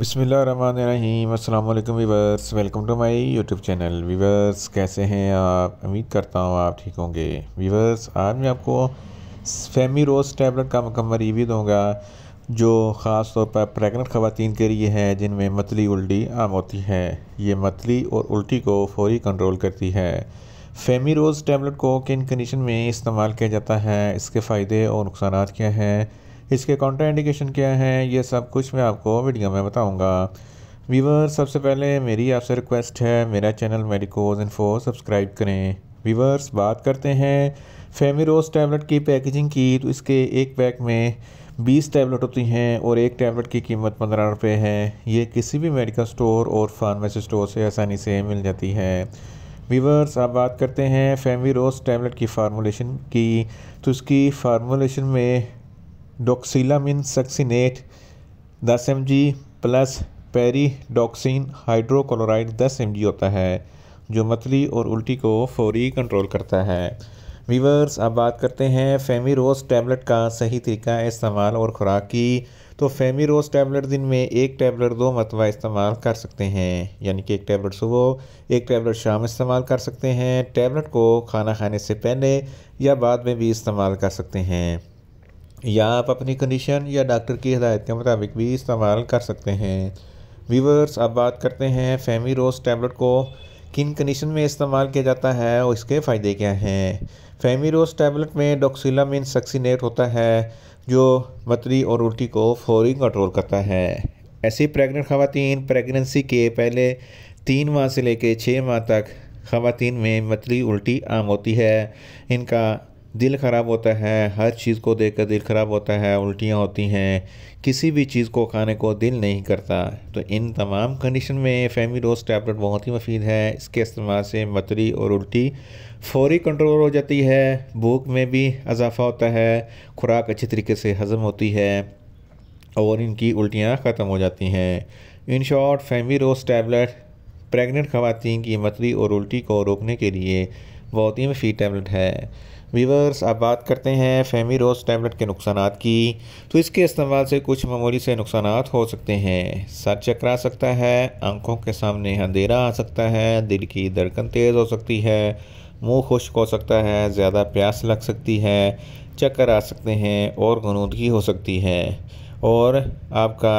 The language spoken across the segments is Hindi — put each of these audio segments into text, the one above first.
बसमिल अल्लाम viewers welcome to my YouTube channel viewers कैसे हैं आप उम्मीद करता हूँ आप ठीक होंगे वीवर्स आज मैं आपको फेमी रोज़ टैबलेट का मकम्मल रिव्यू दूँगा जो ख़ास तौर पर प्रेगनेंट ख़वान के लिए है जिनमें मतली उल्टी आम होती है ये मतली और उल्टी को फौरी कंट्रोल करती है फेमी रोज़ टैबलेट को किन कंडीशन में इस्तेमाल किया जाता है इसके फ़ायदे और नुकसान क्या हैं इसके इंडिकेशन क्या हैं ये सब कुछ मैं आपको वीडियो में बताऊँगा वीवर सबसे पहले मेरी आपसे रिक्वेस्ट है मेरा चैनल मेडिकोज इन्फो सब्सक्राइब करें वीवर्स बात करते हैं फेमिरोज टैबलेट की पैकेजिंग की तो इसके एक पैक में बीस टैबलेट होती हैं और एक टैबलेट की कीमत पंद्रह रुपये है ये किसी भी मेडिकल स्टोर और फार्मेसी स्टोर से आसानी से मिल जाती है वीवर्स आप बात करते हैं फेमिरोज टैबलेट की फार्मूलेशन की तो इसकी फार्मूलेशन में डॉक्सीलम इन सक्सीनेट दस M G plus pyridoxine hydrochloride दस एम जी होता है जो मतली और उल्टी को फौरी कंट्रोल करता है वीवर्स अब बात करते हैं फेमीरोज टैबलेट का सही तरीका इस्तेमाल और ख़ुराक की तो फेमीरोज टैबलेट दिन में एक टैबलेट दो मरतबा इस्तेमाल कर सकते हैं यानी कि एक टैबलेट सुबह एक टैबलेट शाम इस्तेमाल कर सकते हैं टैबलेट को खाना खाने से पहले या बाद में भी इस्तेमाल कर सकते हैं या आप अपनी कंडीशन या डॉक्टर की हदायत के मुताबिक भी इस्तेमाल कर सकते हैं वीवर्स अब बात करते हैं फैमी रोज़ टैबलेट को किन कंडीशन में इस्तेमाल किया जाता है और इसके फ़ायदे क्या हैं फैमी रोज़ टैबलेट में डॉक्सिलामिन सक्सीनेट होता है जो मतरी और उल्टी को फौरी कंट्रोल करता है ऐसी प्रेग्नेंट खातन प्रेगनेंसी के पहले तीन माह से लेकर छः माह तक खातन में मतली उल्टी आम होती है इनका दिल ख़राब होता है हर चीज़ को देखकर दिल ख़राब होता है उल्टियाँ होती हैं किसी भी चीज़ को खाने को दिल नहीं करता तो इन तमाम कंडीशन में फैमी रोज़ टैबलेट बहुत ही मफीद है इसके इस्तेमाल से मतरी और उल्टी फौरी कंट्रोल हो जाती है भूख में भी इजाफा होता है खुराक अच्छी तरीके से हज़म होती है और इनकी उल्टियाँ ख़त्म हो जाती हैं in short Femirose tablet pregnant खवतिन की मतरी और उल्टी को रोकने के लिए बहुत ही मफी टैबलेट है वीवर्स अब बात करते हैं फेमी रोज टैबलेट के नुकसान की तो इसके इस्तेमाल से कुछ मामूली से नुकसान हो सकते हैं सर चकरा सकता है आंखों के सामने अंधेरा आ सकता है दिल की धड़कन तेज़ हो सकती है मुंह खुश्क हो सकता है ज़्यादा प्यास लग सकती है चक्कर आ सकते हैं और गनूदगी हो सकती है और आपका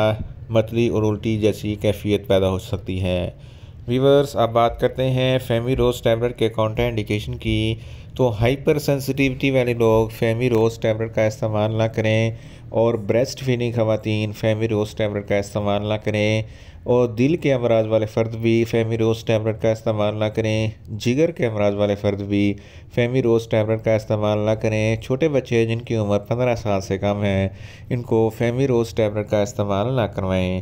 मतली और उल्टी जैसी कैफियत पैदा हो सकती है वीवर्स आप बात करते हैं फेमी रोज टैबलेट के काउंटर इंडिकेशन की तो हाइपर सेंसिटिविटी वाले लोग फेमी रोज टैबलेट का इस्तेमाल ना करें और ब्रेस्ट फीडिंग खातन फेमी रोज टैबलेट का इस्तेमाल ना करें और दिल के अमराज वाले फ़र्द भी फेमी रोज टैबलेट का इस्तेमाल ना करें जिगर के अमराज वाले फ़र्द भी फेमी रोज टैबलेट का इस्तेमाल ना करें छोटे बच्चे जिनकी उम्र पंद्रह साल से कम है इनको फेमी रोज टैबलेट का इस्तेमाल ना करवाएँ